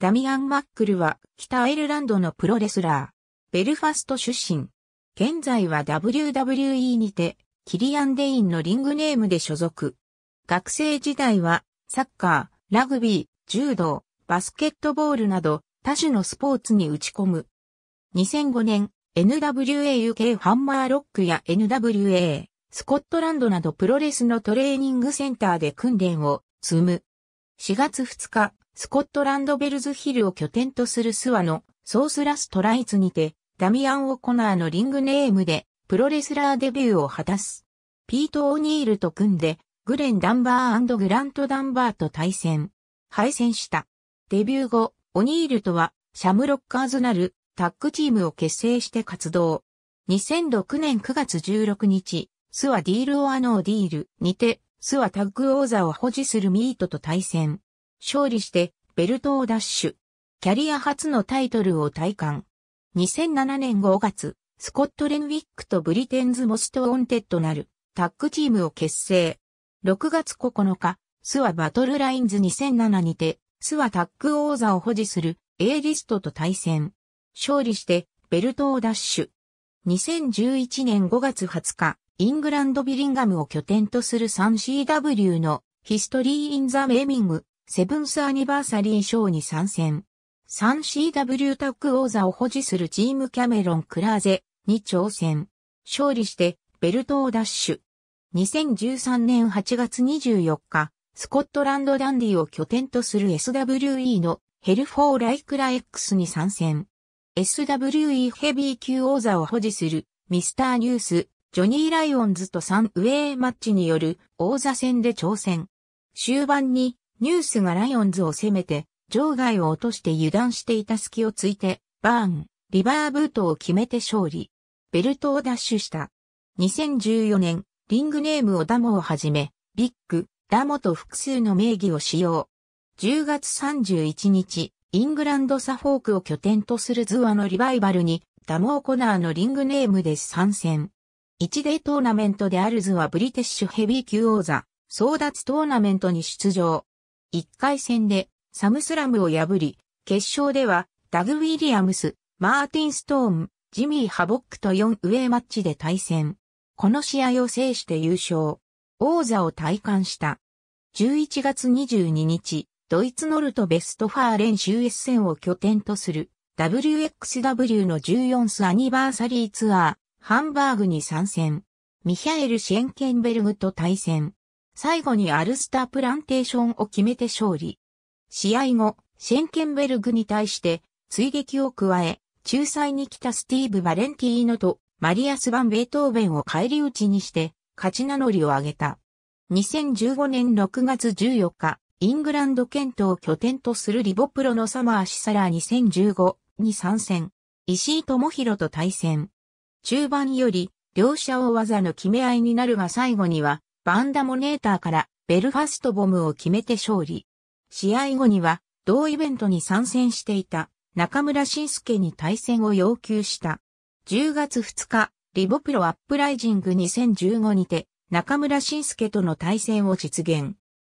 ダミアン・マックルは北アイルランドのプロレスラー。ベルファスト出身。現在は WWE にて、キリアン・デインのリングネームで所属。学生時代は、サッカー、ラグビー、柔道、バスケットボールなど、多種のスポーツに打ち込む。2005年、NWAUK ハンマーロックや NWA、スコットランドなどプロレスのトレーニングセンターで訓練を積む。4月2日、スコットランドベルズヒルを拠点とするスワのソースラストライツにて、ダミアン・オコナーのリングネームで、プロレスラーデビューを果たす。ピート・オニールと組んで、グレン・ダンバーグラント・ダンバーと対戦。敗戦した。デビュー後、オニールとは、シャムロッカーズなるタッグチームを結成して活動。2006年9月16日、スワ・ディール・オア・ノー・ディールにて、スワ・タッグ王座を保持するミートと対戦。勝利してベルトを奪取。キャリア初のタイトルを体感。2007年5月、スコット・レンウィックとブリテンズ・モスト・オンテッドなるタッグチームを結成。6月9日、スワバトルラインズ2007にて、スワタッグ王座を保持する A リストと対戦。勝利してベルトを奪取。2011年5月20日、イングランド・ビリンガムを拠点とする 3CW のヒストリー・イン・ザ・メーミングセブンスアニバーサリー賞に参戦。3CW タック王座を保持するチームキャメロン・クラーゼに挑戦。勝利してベルトを奪取。2013年8月24日、スコットランドダンディを拠点とする SWE のヘルフォーライクラ X に参戦。SWE ヘビー級王座を保持するミスターニュース、ジョニー・ライオンズと3ウェイマッチによる王座戦で挑戦。終盤にニュースがライオンズを攻めて、場外を落として油断していた隙をついて、バーン、リバーブートを決めて勝利。ベルトを奪取した。2014年、リングネームをダモをはじめ、ビッグ、ダモと複数の名義を使用。10月31日、イングランドサフォークを拠点とするズワのリバイバルに、ダモーコナーのリングネームで参戦。1デートーナメントであるズワブリティッシュヘビー級王座、争奪トーナメントに出場。1回戦でサムスラムを破り、決勝ではダグ・ウィリアムス、マーティン・ストーン、ジミー・ハボックと4ウェイマッチで対戦。この試合を制して優勝。王座を体感した。11月22日、ドイツノルトベストファーレン US 戦を拠点とする WXW の14スアニバーサリーツアー、ハンバーグに参戦。ミヒャエル・シェンケンベルグと対戦。最後にアルスタープランテーションを決めて勝利。試合後、シェンケンベルグに対して追撃を加え、仲裁に来たスティーブ・バレンティーノとマリアス・バン・ベートーベンを返り討ちにして、勝ち名乗りを上げた。2015年6月14日、イングランドケントを拠点とするリボプロのサマーシサラー2015に参戦。石井智弘と対戦。中盤より、両者を技の決め合いになるが最後には、バンダモネーターからベルファストボムを決めて勝利。試合後には同イベントに参戦していた中村晋介に対戦を要求した。10月2日、リボプロアップライジング2015にて中村晋介との対戦を実現。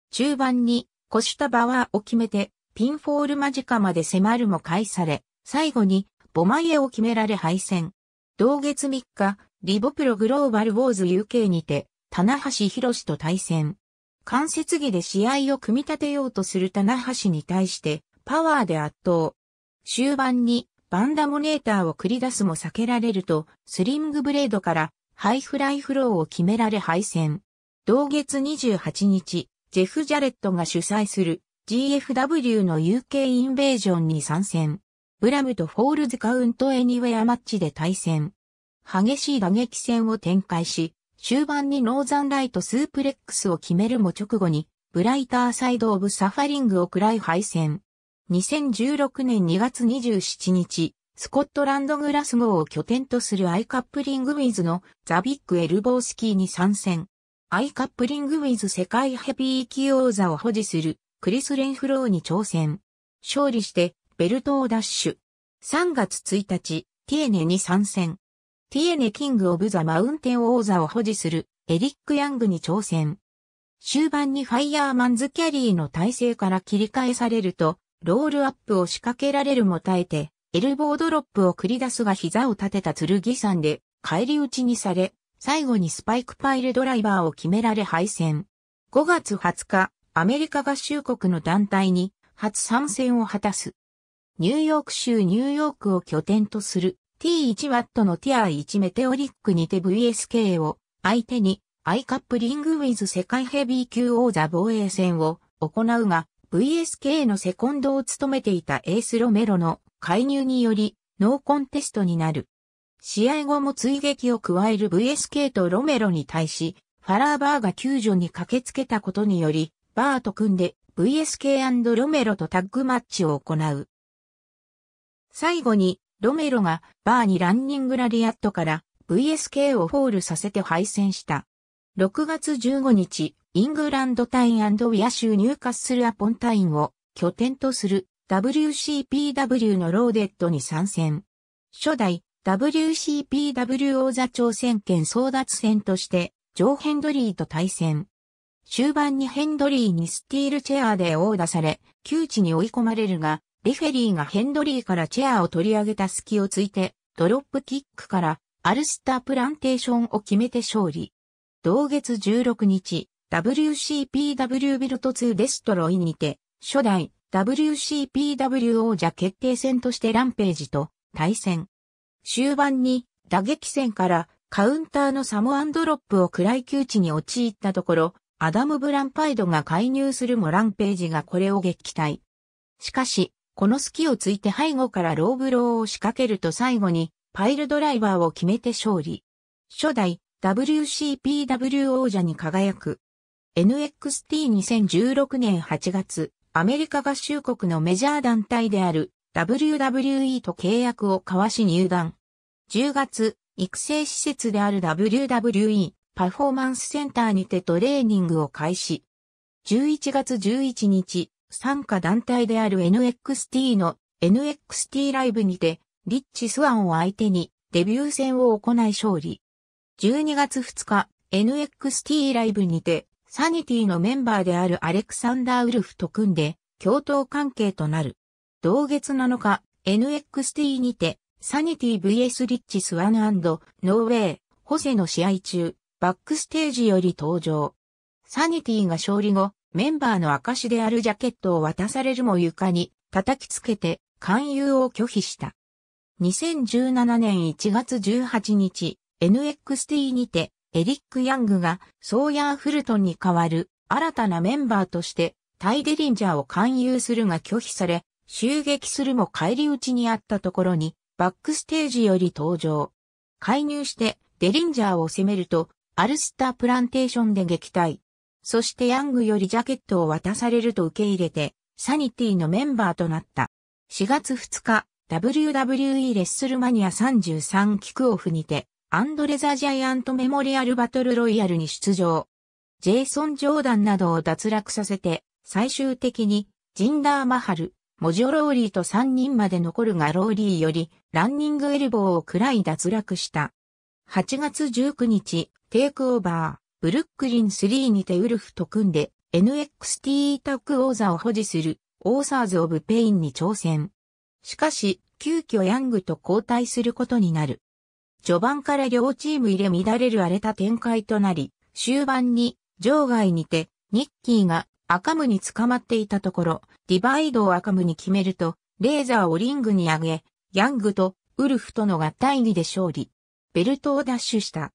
中盤にコシュタバワーを決めてピンフォール間近まで迫るも返され、最後にボマイエを決められ敗戦。同月3日、リボプログローバルウォーズ UK にて、棚橋博と対戦。関節技で試合を組み立てようとする棚橋に対してパワーで圧倒。終盤にバンダモネーターを繰り出すも避けられるとスリングブレードからハイフライフローを決められ敗戦。同月28日、ジェフ・ジャレットが主催する GFW の UK インベージョンに参戦。ブラムとフォールズカウントエニウェアマッチで対戦。激しい打撃戦を展開し、終盤にノーザンライトスープレックスを決めるも直後に、ブライターサイドオブサファリングを喰らい敗戦。2016年2月27日、スコットランドグラス号を拠点とするアイカップリングウィズのザビッグエルボースキーに参戦。アイカップリングウィズ世界ヘビー級王座を保持するクリス・レンフローに挑戦。勝利してベルトをダッシュ。3月1日、ティエネに参戦。ティエネ・キング・オブ・ザ・マウンテン王座を保持するエリック・ヤングに挑戦。終盤にファイヤーマンズ・キャリーの体勢から切り替えされると、ロールアップを仕掛けられるも耐えて、エルボードロップを繰り出すが膝を立てた剣さんで、返り討ちにされ、最後にスパイクパイルドライバーを決められ敗戦。5月20日、アメリカ合衆国の団体に初参戦を果たす。ニューヨーク州ニューヨークを拠点とする T1W のティア1メテオリックにて VSK を相手にアイカップリングウィズ世界ヘビー級王座防衛戦を行うが VSK のセコンドを務めていたエースロメロの介入によりノーコンテストになる。試合後も追撃を加える VSK とロメロに対しファラーバーが救助に駆けつけたことによりバーと組んで VSK& ロメロとタッグマッチを行う。最後にロメロがバーにランニングラリアットから VSK をフォールさせて敗戦した。6月15日、イングランドタインウィア州ニューカッスルアポンタインを拠点とする WCPW のローデッドに参戦。初代 WCPW 王座挑戦権争奪戦としてジョー・ヘンドリーと対戦。終盤にヘンドリーにスティールチェアで殴打され、窮地に追い込まれるが、リフェリーがヘンドリーからチェアを取り上げた隙をついて、ドロップキックからアルスタープランテーションを決めて勝利。同月16日、WCPW ビルト2デストロイにて、初代 WCPW 王者決定戦としてランページと対戦。終盤に打撃戦からカウンターのサモアンドロップを暗い窮地に陥ったところ、アダム・ブランパイドが介入するもランページがこれを撃退。しかし、この隙をついて背後からローブローを仕掛けると最後にパイルドライバーを決めて勝利。初代 WCPW 王者に輝く。NXT2016 年8月、アメリカ合衆国のメジャー団体である WWE と契約を交わし入団。10月、育成施設である WWE パフォーマンスセンターにてトレーニングを開始。11月11日、参加団体である NXT の NXT ライブにて、リッチ・スワンを相手にデビュー戦を行い勝利。12月2日、NXT ライブにて、サニティのメンバーであるアレクサンダー・ウルフと組んで、共闘関係となる。同月7日、NXT にて、サニティ VS リッチ・スワンノーウェイ、ホセの試合中、バックステージより登場。サニティが勝利後、メンバーの証であるジャケットを渡されるも床に叩きつけて勧誘を拒否した。2017年1月18日、NXT にてエリック・ヤングがソーヤー・フルトンに代わる新たなメンバーとしてタイ・デリンジャーを勧誘するが拒否され、襲撃するも帰り討ちにあったところにバックステージより登場。介入してデリンジャーを攻めると、アルスタープランテーションで撃退。そしてヤングよりジャケットを渡されると受け入れて、サニティのメンバーとなった。4月2日、WWE レッスルマニア33キクオフにて、アンドレザ・ジャイアント・メモリアル・バトル・ロイヤルに出場。ジェイソン・ジョーダンなどを脱落させて、最終的に、ジンダー・マハル、モジョローリーと3人まで残るがローリーより、ランニングエルボーをくらい脱落した。8月19日、テイクオーバー。ブルックリン3にてウルフと組んで NXT タッグ王座を保持するオーサーズ・オブ・ペインに挑戦。しかし、急遽ヤングと交代することになる。序盤から両チーム入れ乱れる荒れた展開となり、終盤に場外にてニッキーが赤ムに捕まっていたところ、ディバイドを赤ムに決めると、レーザーをリングに上げ、ヤングとウルフとの合体技で勝利。ベルトを奪取した。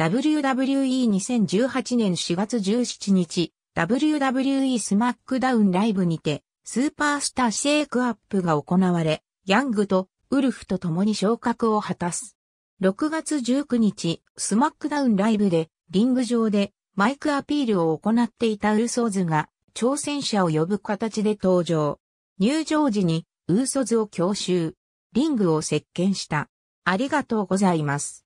WWE2018 年4月17日、WWE スマックダウンライブにて、スーパースターシェイクアップが行われ、ヤングとウルフと共に昇格を果たす。6月19日、スマックダウンライブで、リング上でマイクアピールを行っていたウルソーズが、挑戦者を呼ぶ形で登場。入場時に、ウーソズを強襲。リングを席巻した。ありがとうございます。